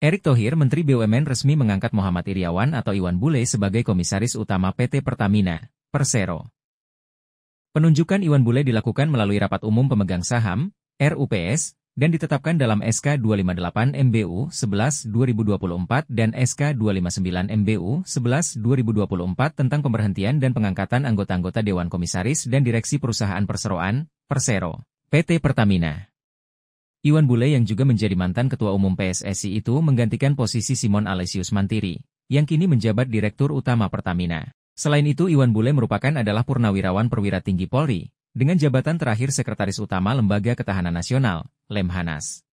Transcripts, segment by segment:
Erick Thohir Menteri BUMN resmi mengangkat Muhammad Iriawan atau Iwan Bule sebagai Komisaris Utama PT Pertamina, Persero. Penunjukan Iwan Bule dilakukan melalui rapat umum pemegang saham, RUPS, dan ditetapkan dalam SK 258 MBU 11 2024 dan SK 259 MBU 11 2024 tentang pemberhentian dan pengangkatan anggota-anggota Dewan Komisaris dan Direksi Perusahaan Perseroan, Persero, PT Pertamina. Iwan Bule yang juga menjadi mantan Ketua Umum PSSI itu menggantikan posisi Simon Alesius Mantiri, yang kini menjabat Direktur Utama Pertamina. Selain itu Iwan Bule merupakan adalah Purnawirawan Perwira Tinggi Polri, dengan jabatan terakhir Sekretaris Utama Lembaga Ketahanan Nasional, Lemhanas.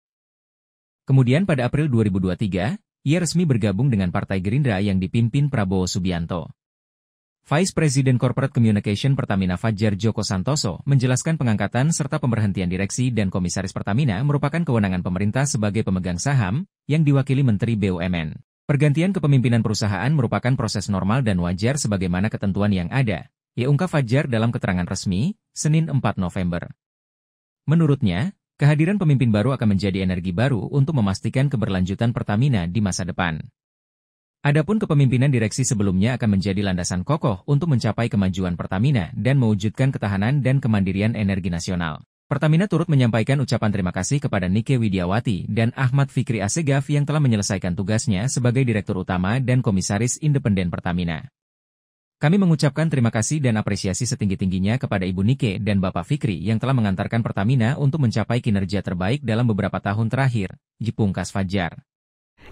Kemudian pada April 2023, ia resmi bergabung dengan Partai Gerindra yang dipimpin Prabowo Subianto. Vice President Corporate Communication Pertamina Fajar Joko Santoso menjelaskan pengangkatan serta pemberhentian direksi dan komisaris Pertamina merupakan kewenangan pemerintah sebagai pemegang saham yang diwakili Menteri BUMN. Pergantian kepemimpinan perusahaan merupakan proses normal dan wajar sebagaimana ketentuan yang ada, ia ungkap Fajar dalam keterangan resmi, Senin 4 November. Menurutnya, kehadiran pemimpin baru akan menjadi energi baru untuk memastikan keberlanjutan Pertamina di masa depan. Adapun kepemimpinan direksi sebelumnya akan menjadi landasan kokoh untuk mencapai kemajuan Pertamina dan mewujudkan ketahanan dan kemandirian energi nasional. Pertamina turut menyampaikan ucapan terima kasih kepada Nike Widiawati dan Ahmad Fikri Asegaf yang telah menyelesaikan tugasnya sebagai Direktur Utama dan Komisaris Independen Pertamina. Kami mengucapkan terima kasih dan apresiasi setinggi-tingginya kepada Ibu Nike dan Bapak Fikri yang telah mengantarkan Pertamina untuk mencapai kinerja terbaik dalam beberapa tahun terakhir, Jepung Kas Fajar.